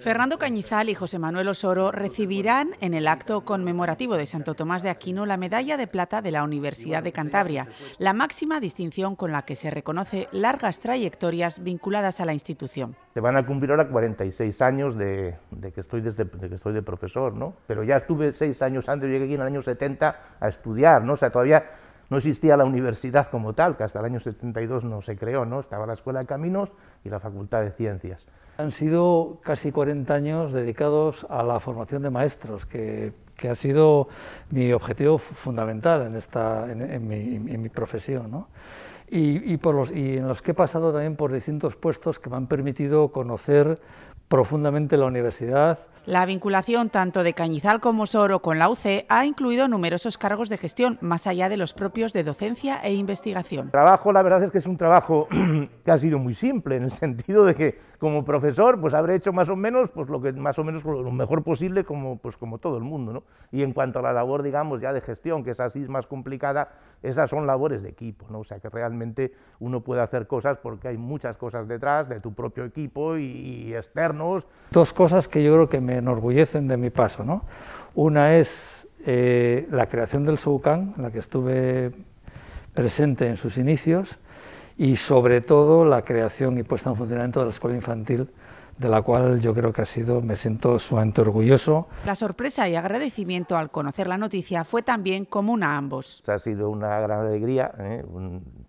Fernando Cañizal y José Manuel Osoro recibirán en el acto conmemorativo de Santo Tomás de Aquino la medalla de plata de la Universidad de Cantabria, la máxima distinción con la que se reconoce largas trayectorias vinculadas a la institución. Se van a cumplir ahora 46 años de, que, estoy desde, de que estoy de profesor, ¿no? Pero ya estuve seis años antes, llegué aquí en el año 70 a estudiar, ¿no? O sea, todavía no existía la universidad como tal, que hasta el año 72 no se creó, ¿no? Estaba la Escuela de Caminos y la Facultad de Ciencias. Han sido casi 40 años dedicados a la formación de maestros, que, ha sido mi objetivo fundamental en, esta, en, mi, profesión, y, por los, y en los que he pasado también por distintos puestos que me han permitido conocer profundamente la universidad. La vinculación tanto de Cañizal como Soro con la UC ha incluido numerosos cargos de gestión, más allá de los propios de docencia e investigación. El trabajo, la verdad es que es un trabajo que ha sido muy simple, en el sentido de que como profesor, pues habré hecho más o menos, pues lo que más o menos lo mejor posible, pues, como, todo el mundo, ¿no? Y en cuanto a la labor, digamos, ya de gestión, que es así más complicada, esas son labores de equipo, O sea, que realmente uno puede hacer cosas porque hay muchas cosas detrás de tu propio equipo y, externos. Dos cosas que yo creo que me enorgullecen de mi paso, Una es eh, la creación del Soukan, en la que estuve presente en sus inicios, y sobre todo la creación y puesta en funcionamiento de la escuela infantil de la cual yo creo que ha sido, me siento sumamente orgulloso. La sorpresa y agradecimiento al conocer la noticia fue también común a ambos. Ha sido una gran alegría, ¿eh?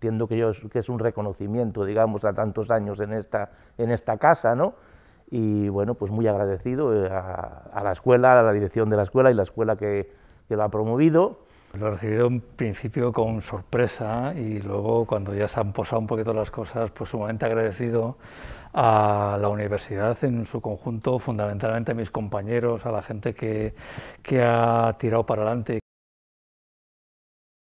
entiendo que, es un reconocimiento, digamos, a tantos años en esta, en esta casa, ¿no? Y bueno, pues muy agradecido eh, a, la escuela, a la dirección de la escuela y la escuela que, que lo ha promovido lo he recibido en principio con sorpresa y luego cuando ya se han posado un poquito las cosas, pues sumamente agradecido a la universidad en su conjunto, fundamentalmente a mis compañeros, a la gente que, que ha tirado para adelante